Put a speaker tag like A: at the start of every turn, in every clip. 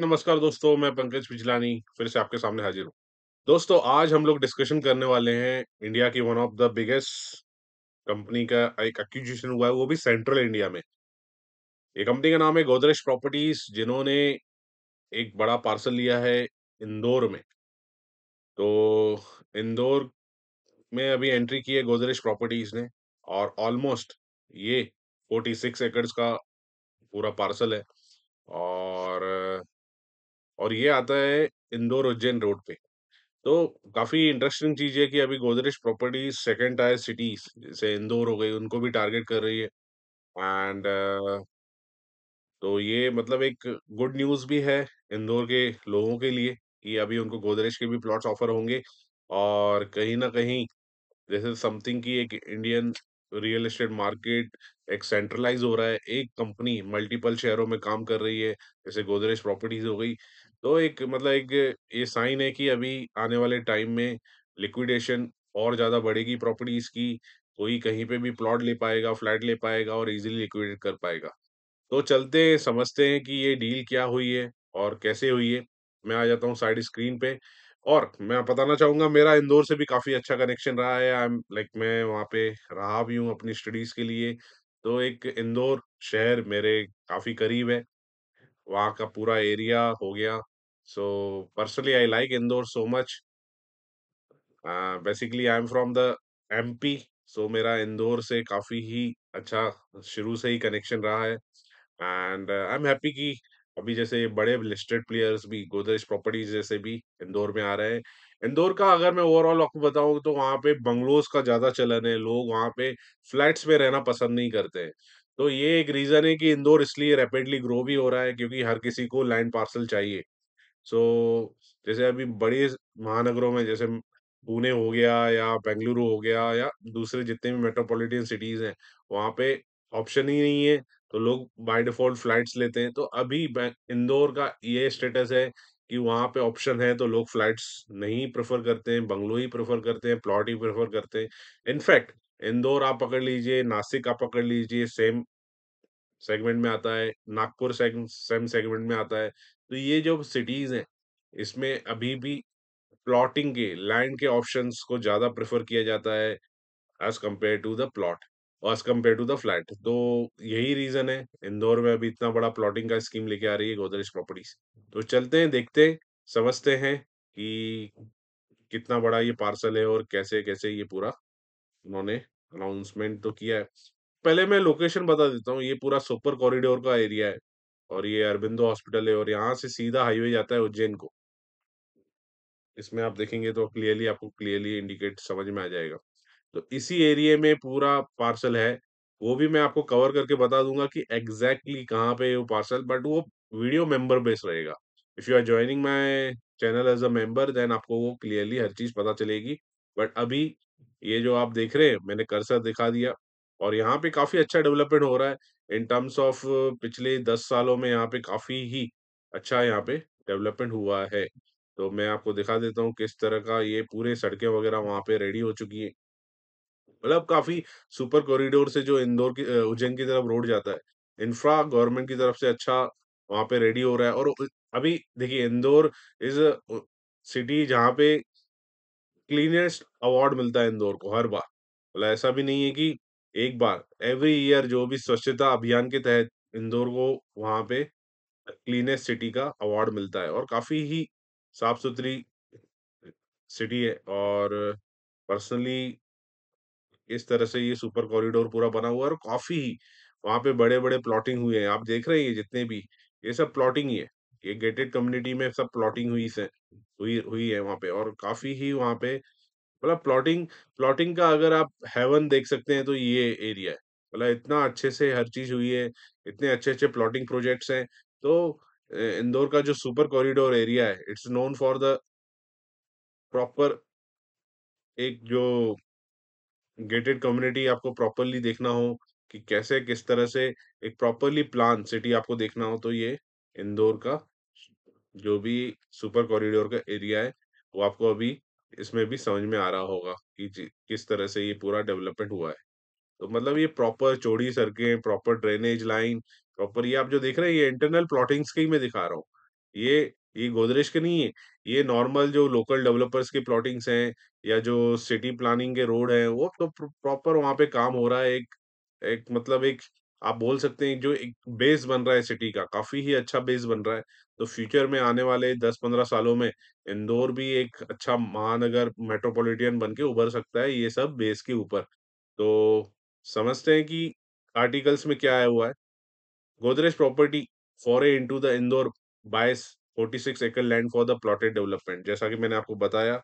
A: नमस्कार दोस्तों मैं पंकज पिछलानी फिर से आपके सामने हाजिर हूँ दोस्तों आज हम लोग डिस्कशन करने वाले हैं इंडिया की one of the biggest company का एक एक्विजिशन हुआ है वो भी सेंट्रल इंडिया में ये कंपनी का नाम है गोदरेज प्रॉपर्टीज जिन्होंने एक बड़ा पार्सल लिया है इंदौर में तो इंदौर में अभी एंट्री की है गोदरेज प्रॉपर्टीज ने और ऑलमोस्ट ये फोर्टी सिक्स एकर्स का पूरा पार्सल है और और ये आता है इंदौर उज्जैन रोड पे। तो काफ़ी इंटरेस्टिंग चीज़ है कि अभी Godrej properties second tier cities जैसे इंदौर हो गई उनको भी टारगेट कर रही है। एंड तो ये मतलब एक गुड न्यूज़ भी है इंदौर के लोगों के लिए कि अभी उनको गोदरेज के भी प्लॉट्स ऑफ़र होंगे और कहीं ना कहीं जैसे समथिंग की एक इंडियन रियल एस्टेट मार्केट एक सेंट्रलाइज हो रहा है एक कंपनी मल्टीपल शहरों में काम कर रही है जैसे गोदरेज प्रॉपर्टीज हो गई तो एक मतलब एक ये साइन है कि अभी आने वाले टाइम में लिक्विडेशन और ज़्यादा बढ़ेगी प्रॉपर्टीज की कोई कहीं पे भी प्लॉट ले पाएगा फ्लैट ले पाएगा और इजीली लिक्विडेट कर पाएगा तो चलते हैं समझते हैं कि ये डील क्या हुई है और कैसे हुई है मैं आ जाता हूँ साइड स्क्रीन पे और मैं बताना चाहूँगा मेरा इंदौर से भी काफ़ी अच्छा कनेक्शन रहा है आई एम लाइक मैं वहाँ पे रहा भी हूँ अपनी स्टडीज़ के लिए। तो एक इंदौर शहर मेरे काफ़ी करीब है। वहाँ का पूरा एरिया हो गया। So personally I like Indore so much. Basically I am from the M P so मेरा इंदौर से काफ़ी ही अच्छा शुरू से ही कनेक्शन रहा है एंड आई एम हैप्पी की अभी जैसे बड़े लिस्टेड प्लेयर्स भी गोदरेज प्रॉपर्टीज जैसे भी इंदौर में आ रहे हैं इंदौर का अगर मैं ओवरऑल आपको बताऊं तो वहाँ पे बंगलोज का ज्यादा चलन है लोग वहाँ पे फ्लैट्स में रहना पसंद नहीं करते हैं तो ये एक रीजन है कि इंदौर इसलिए रैपिडली ग्रो भी हो रहा है क्योंकि हर किसी को लैंड पार्सल चाहिए सो so, जैसे अभी बड़े महानगरों में जैसे पुणे हो गया या बेंगलुरु हो गया या दूसरे जितने भी मेट्रोपॉलिटन सिटीज हैं वहाँ पे ऑप्शन ही नहीं है, तो लोग बाय डिफ़ॉल्ट फ्लाइट्स लेते हैं, तो अभी इंदौर का ये स्टेटस है कि वहाँ पे ऑप्शन है, तो लोग फ्लाइट्स नहीं प्रेफ़र करते हैं, बंगलो ही प्रेफ़र करते हैं, प्लॉट ही प्रेफ़र करते हैं। इनफैक्ट इंदौर आप पकड़ लीजिए, नासिक आप पकड़ लीजिए, सेम सेगमेंट में आता है, नागपुर सेम सेगमेंट में आता है। तो ये जो सिटीज़ हैं, इसमें अभी भी प्लॉटिंग के, लैंड के ऑप्शंस को ज़्यादा प्रेफ़र किया जाता है, as compare to the plot. As compare to the flat तो यही रीजन है इंदौर में अभी इतना बड़ा प्लॉटिंग का स्कीम लेके आ रही है गोदरेज प्रॉपर्टीज तो चलते हैं देखते समझते हैं कि कितना बड़ा ये पार्सल है और कैसे कैसे ये पूरा उन्होंने अनाउंसमेंट तो किया है पहले मैं लोकेशन बता देता हूँ ये पूरा सुपर कॉरिडोर का एरिया है और ये अरबिंदो हॉस्पिटल है और यहाँ से सीधा हाईवे जाता है उज्जैन को इसमें आप देखेंगे तो क्लियरली आपको क्लियरली इंडिकेट समझ में आ जाएगा तो इसी एरिए में पूरा पार्सल है, वो भी मैं आपको कवर करके बता दूंगा कि एग्ज़ैक्टली कहाँ पे वो पार्सल बट वो वीडियो मेंबर बेस रहेगा। If you are joining my channel as a member then आपको वो क्लियरली हर चीज़ पता चलेगी। बट अभी ये जो आप देख रहे हैं मैंने कर्सर दिखा दिया और यहाँ पे काफ़ी अच्छा डेवलपमेंट हो रहा है इन टर्म्स ऑफ पिछले दस सालों में यहाँ पे काफ़ी ही अच्छा यहाँ पे डेवलपमेंट हुआ है। तो मैं आपको दिखा देता हूँ किस तरह का ये पूरे सड़कें वगैरह वहाँ पे रेडी हो चुकी हैं। मतलब काफी सुपर कॉरिडोर से जो इंदौर की उज्जैन की तरफ रोड जाता है इंफ्रा गवर्नमेंट की तरफ से अच्छा वहां पे रेडी हो रहा है और अभी देखिए इंदौर इज सिटी जहाँ पे क्लीनेस्ट अवार्ड मिलता है इंदौर को हर बार मतलब ऐसा भी नहीं है कि एक बार एवरी ईयर जो भी स्वच्छता अभियान के तहत इंदौर को वहाँ पे क्लीनेस्ट सिटी का अवार्ड मिलता है और काफी ही साफ सुथरी सिटी है और पर्सनली इस तरह से ये सुपर कॉरिडोर पूरा बना हुआ है और काफी ही वहां पे बड़े बड़े प्लॉटिंग हुए हैं आप देख रहे हैं ये जितने भी ये सब प्लॉटिंग ही है ये गेटेड कम्युनिटी में सब प्लॉटिंग हुई से हुई हुई है वहां पे और काफी ही वहां पे मतलब प्लॉटिंग प्लॉटिंग का अगर आप हेवन देख सकते हैं तो ये एरिया है मतलब इतना अच्छे से हर चीज हुई है इतने अच्छे अच्छे प्लॉटिंग प्रोजेक्ट्स हैं तो इंदौर का जो सुपर कॉरिडोर एरिया है it's known for the proper एक जो गेटेड कम्युनिटी आपको प्रॉपरली देखना हो कि कैसे किस तरह से एक प्रॉपरली प्लान सिटी आपको देखना हो तो ये इंदौर का जो भी सुपर कॉरिडोर का एरिया है वो आपको अभी इसमें भी समझ में आ रहा होगा कि किस तरह से ये पूरा डेवलपमेंट हुआ है तो मतलब ये प्रॉपर चौड़ी सड़कें प्रॉपर ड्रेनेज लाइन प्रॉपर ये आप जो देख रहे हैं ये इंटरनल प्लॉटिंग्स के ही मैं दिखा रहा हूँ ये ये गोदरेज के नहीं है, ये नॉर्मल जो लोकल डेवलपर्स की प्लॉटिंग्स हैं या जो सिटी प्लानिंग के रोड हैं, वो तो प्रॉपर वहाँ पे काम हो रहा है एक एक मतलब एक आप बोल सकते हैं जो एक बेस बन रहा है सिटी का, काफ़ी ही अच्छा बेस बन रहा है। तो फ्यूचर में आने वाले दस पंद्रह सालों में इंदौर भी एक अच्छा महानगर मेट्रोपोलिटियन बन के उभर सकता है, ये सब बेस के ऊपर। तो समझते हैं कि आर्टिकल्स में क्या आया हुआ है। Godrej property forays into the Indore buys forty six एकड़ land for the plotted development जैसा कि मैंने आपको बताया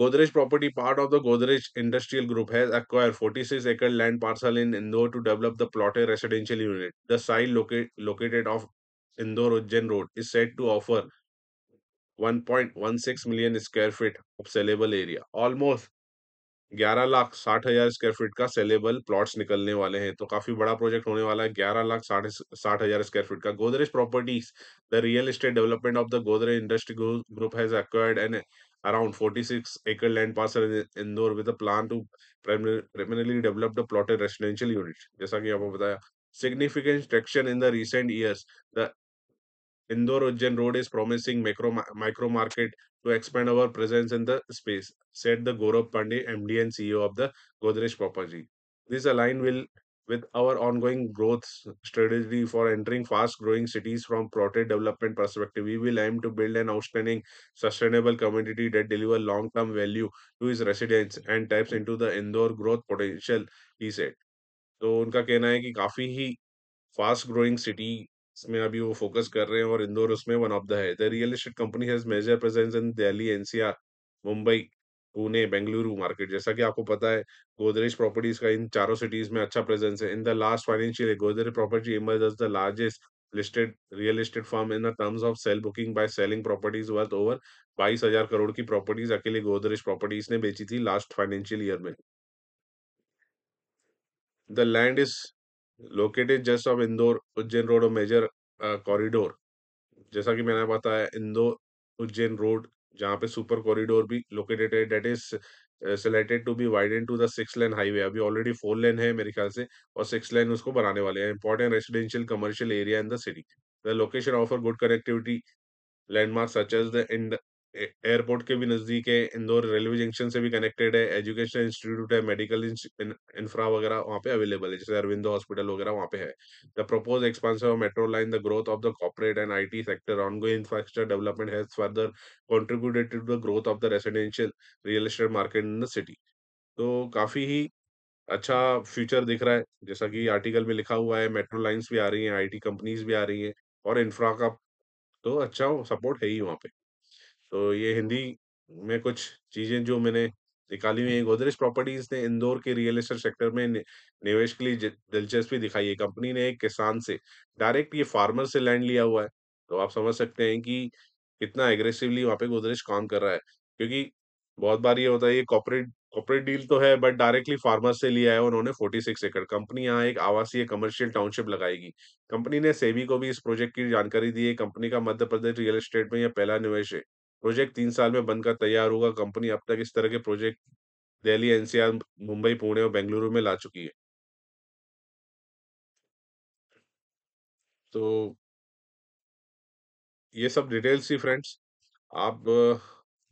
A: Godrej property part of the Godrej industrial group has acquire एकड़ land parcel in Indore to develop the plotted residential unit the site located off Indore Ujjain road is set to offer one one point six million square feet of saleable area almost ग्यारह लाख साठ हजार square feet का saleable plots निकलने वाले हैं तो काफी बड़ा प्रोजेक्ट होने वाला है ग्यारह लाख साठ साठ हजार स्क्वायर फीट का Godrej properties the real estate development of the Godrej industry group has acquired an around forty six एकड़ लैंड पास Indore with a plan to primarily develop the plotted residential जैसा कि आपको बताया significant traction in the recent years the Indore Ujjain Road is promising micro, micro market to expand our presence in the space, said the Gaurav Pandey, MD and CEO of the Godrej Property. This align will with our ongoing growth strategy for entering fast growing cities from property development perspective we will aim to build an outstanding sustainable community that deliver long term value to its residents and taps into the indoor growth potential he said तो उनका कहना है कि काफ़ी ही fast growing city में अभी वो focus कर रहे हैं और इंदौर उसमें वन ऑफ द है the real estate company has major presence in Delhi NCR Mumbai Pune Bengaluru market जैसा कि आपको पता है गोदरेज प्रॉपर्टीज का इन चारों सिटीज में अच्छा प्रेजेंस है in the last financial Godrej property emerge as the largest listed real estate firm in the terms of sell booking by selling properties worth over 22000 crore की प्रॉपर्टीज अकेले गोदरेज प्रॉपर्टीज ने बेची थी लास्ट फाइनेंशियल ईयर में the land is located just off Indore Ujjain road और major corridor जैसा कि मैंने बताया इंदौर उज्जैन रोड जहाँ पे सुपर कॉरिडोर भी लोकेटेड है that is selected to be widen to the six lane highway अभी ऑलरेडी फोर लेन है मेरे ख्याल से और सिक्स लेन उसको बनाने वाले हैं important residential commercial area in the city the location offer good connectivity landmark such as the airport के भी नज़दीक है इंदौर रेलवे जंक्शन से भी कनेक्टेड है एजुकेशन इंस्टीट्यूट है मेडिकल इंफ्रा वगैरह वहाँ पे अवेलेबल है जैसे अरविंदो हॉस्पिटल वगैरह वहाँ पे है the propose expansion of metro line the growth of the corporate and T sector going infrastructure development has further contributed to the growth of the residential real estate market in the city तो काफ़ी ही अच्छा future दिख रहा है जैसा कि article में लिखा हुआ है मेट्रो लाइन्स भी आ रही हैं आईटी कंपनीज भी आ रही हैं और इंफ्रा का तो अच्छा सपोर्ट है ही वहाँ पे तो ये हिंदी में कुछ चीज़ें जो मैंने निकाली हुई है गोदरेज प्रॉपर्टीज़ ने इंदौर के रियल एस्टेट सेक्टर में निवेश के लिए दिलचस्पी दिखाई है। कंपनी ने एक किसान से डायरेक्ट ये फार्मर से लैंड लिया हुआ है। तो आप समझ सकते हैं कि कितना एग्रेसिवली वहाँ पे गोदरेज काम कर रहा है। क्योंकि बहुत बार ये होता है ये कॉपरेट कॉपरेट डील तो है बट डायरेक्टली फार्मर से लिया है उन्होंने 46 एकड़। कंपनी यहाँ एक आवासीय कमर्शियल टाउनशिप लगाएगी। कंपनी ने सेबी को भी इस प्रोजेक्ट की जानकारी दी है। कंपनी का मध्य प्रदेश रियल एस्टेट में यह पहला निवेश है। प्रोजेक्ट तीन साल में बनकर तैयार होगा। कंपनी अब तक इस तरह के प्रोजेक्ट दिल्ली एनसीआर, मुंबई, पुणे और बेंगलुरु में ला चुकी है। तो ये सब डिटेल्स थी फ्रेंड्स। आप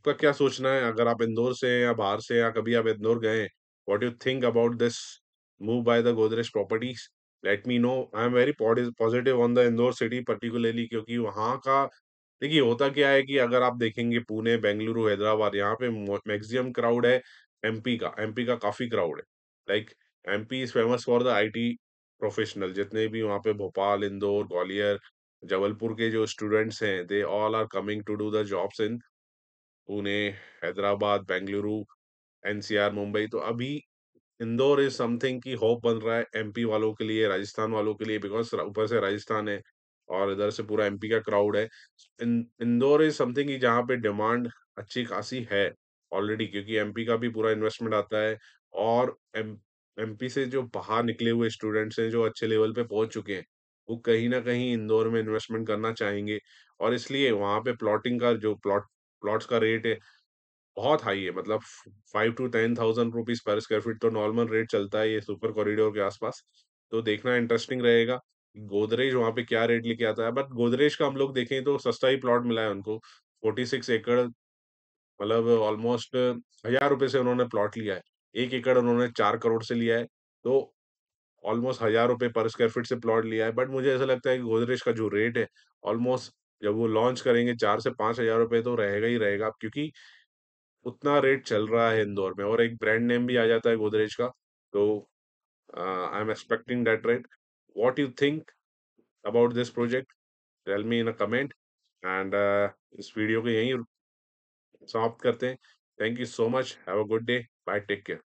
A: का क्या सोचना है? अगर आप इंदौर से हैं या बाहर से हैं या कभी आप इंदौर गए हैं, what you think about this move by the Godrej properties? Let me know. I am very positive on the Indore city particularly क्योंकि वहाँ का देखिए, होता क्या है कि अगर आप देखेंगे पुणे, बेंगलुरु, हैदराबाद यहाँ पे मैक्सिमम क्राउड है एमपी का, एमपी का काफ़ी क्राउड है। Like MP is famous for the IT professional जितने भी वहाँ पे भोपाल, इंदौर, ग्वालियर, जबलपुर के जो स्टूडेंट्स हैं, they all are coming to do the jobs in Pune, Hyderabad, Bengaluru, NCR, Mumbai. तो अभी इंदौर इज़ समथिंग की होप बन रहा है एमपी वालों के लिए, राजस्थान वालों के लिए बिकॉज़ ऊपर से राजस्थान है। और इधर से पूरा एमपी का क्राउड है इंदौर इज समथिंग जहाँ पे डिमांड अच्छी खासी है ऑलरेडी क्योंकि एमपी का भी पूरा इन्वेस्टमेंट आता है और एम एमपी से जो बाहर निकले हुए स्टूडेंट्स हैं जो अच्छे लेवल पे पहुंच चुके हैं वो कहीं ना कहीं इंदौर में इन्वेस्टमेंट करना चाहेंगे और इसलिए वहाँ पे प्लॉटिंग का जो प्लॉट प्लॉट्स का रेट है बहुत हाई है मतलब five to ten thousand rupees per square feet तो नॉर्मल रेट चलता है ये सुपर कॉरिडोर के आसपास तो देखना इंटरेस्टिंग रहेगा गोदरेज वहां पे क्या रेट लेके आता है बट गोदरेज का हम लोग देखें तो सस्ता ही प्लॉट मिला है उनको फोर्टी सिक्स एकड़ मतलब ऑलमोस्ट हजार रुपए से उन्होंने प्लॉट लिया है एक एकड़ उन्होंने चार करोड़ से लिया है तो ऑलमोस्ट हजार रुपए पर स्क्वायर फीट से प्लॉट लिया है बट मुझे ऐसा लगता है कि गोदरेज का जो रेट है ऑलमोस्ट जब वो लॉन्च करेंगे चार से पांच हजार रुपए तो रहेगा ही रहेगा क्योंकि उतना रेट चल रहा है इंदौर में और एक ब्रांड नेम भी आ जाता है गोदरेज का तो I am expecting that rate what you think about this project. Tell me in a comment. and uh, इस वीडियो को यहीं समाप्त करते हैं thank you so much have a good day bye take care